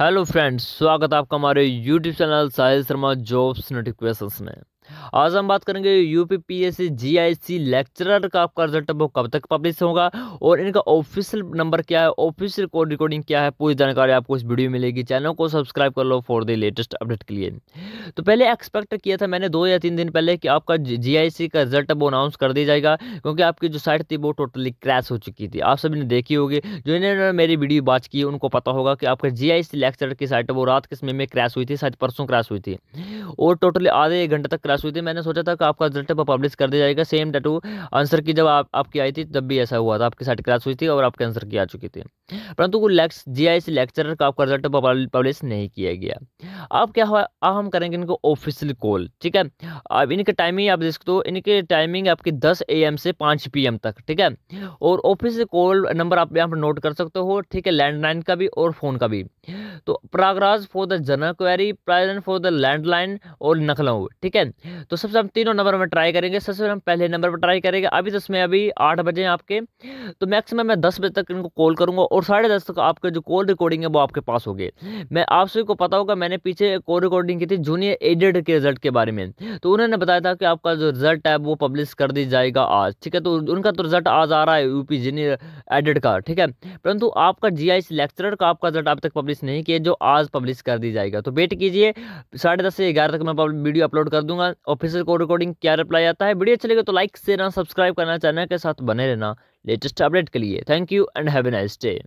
hello friends स्वागत है आपका हमारे YouTube channel Sahil Sharma jobs notifications में आज हम बात करेंगे यूपीपीएससी जीआईसी लेक्चरर का आपका रिजल्ट वो कब तक पब्लिश होगा और इनका ऑफिशियल नंबर क्या है ऑफिशियल कोड रिकॉर्डिंग क्या है पूरी जानकारी आपको इस वीडियो में मिलेगी चैनल को सब्सक्राइब कर लो फॉर द लेटेस्ट अपडेट के लिए तो पहले एक्सपेक्ट किया था मैंने दो या तीन दिन पहले कि आपका जी का रिजल्ट वो अनाउंस कर दिया जाएगा क्योंकि आपकी जो साइट थी वो टोटली क्रैश हो चुकी थी आप सभी ने देखी होगी जो इन्होंने मेरी वीडियो बात की उनको पता होगा कि आपका जी लेक्चरर की साइट वो रात के समय में क्रैश हुई थी शायद परसों क्रैश हुई थी और टोटली आधे एक घंटे तक क्लास हुई थी मैंने सोचा था कि आपका रिजल्ट पब्लिश कर दिया जाएगा सेम डेटू आंसर की जब आप, आपकी आई थी तब भी ऐसा हुआ था आपके साथ क्लास हुई थी और आपके आंसर की आ चुकी थी परंतु वो लेक्स सी लेक्चरर का आपका रिजल्ट पब्लिश नहीं किया गया अब क्या हुआ अब हम करेंगे इनको ऑफिशियल कॉल ठीक है अब इनके टाइमिंग आप देख सकते हो इनके टाइमिंग आपकी दस ए से पाँच पी तक ठीक है और ऑफिशियल कॉल नंबर आप यहाँ पर नोट कर सकते हो ठीक है लैंडलाइन का भी और फ़ोन का भी तो Prayagraj for the general query prison for the landline और नखलऊ ठीक है तो सबसे हम तीनों नंबर में ट्राई करेंगे सबसे हम पहले नंबर पर ट्राई करेंगे अभी दस तो में अभी आठ बजे आपके तो मैक्सिमम मैं दस बजे तक इनको कॉल करूंगा और और साढ़े दस तक आपके जो कॉल रिकॉर्डिंग है वो आपके पास होगी मैं आप सभी को पता होगा मैंने पीछे कॉल रिकॉर्डिंग की थी जूनियर एडेड के रिजल्ट के बारे में तो उन्होंने बताया था कि आपका जो रिजल्ट है वो पब्लिश कर दी जाएगा आज ठीक है तो उनका तो रिजल्ट आज आ रहा है यूपी जूनियर एडेड का ठीक है परंतु आपका जी आई लेक्चरर का आपका रिजल्ट अब तक पब्लिश नहीं किया जो आज पब्लिश कर दी जाएगा तो वेट कीजिए साढ़े दस से ग्यारह तक मैं वीडियो अपलोड कर दूंगा ऑफिसर कॉल रिकॉर्डिंग क्या रिप्लाई आता है वीडियो अच्छी लगे तो लाइक ना सब्सक्राइब करना चैनल के साथ बने रहना लेटेस्ट अपडेट के लिए thank you and have nice day